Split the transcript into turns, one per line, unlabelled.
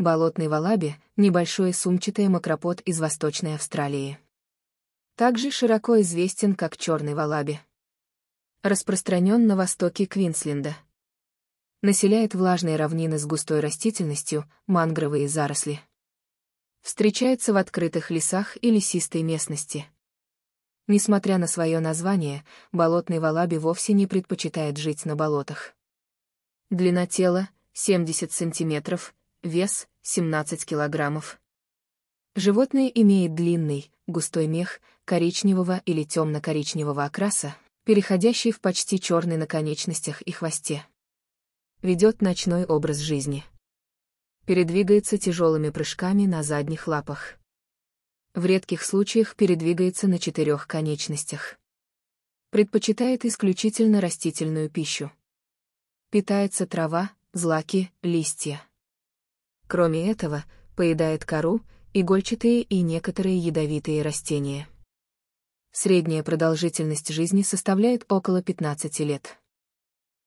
болотный валаби, небольшой сумчатый макропод из Восточной Австралии. Также широко известен как черный валаби. Распространен на востоке Квинсленда. Населяет влажные равнины с густой растительностью, мангровые заросли. Встречается в открытых лесах и лесистой местности. Несмотря на свое название, болотный валаби вовсе не предпочитает жить на болотах. Длина тела — 70 см, вес 17 килограммов. Животное имеет длинный, густой мех, коричневого или темно-коричневого окраса, переходящий в почти черный на конечностях и хвосте. Ведет ночной образ жизни. Передвигается тяжелыми прыжками на задних лапах. В редких случаях передвигается на четырех конечностях. Предпочитает исключительно растительную пищу. Питается трава, злаки, листья. Кроме этого, поедает кору, игольчатые и некоторые ядовитые растения. Средняя продолжительность жизни составляет около 15 лет.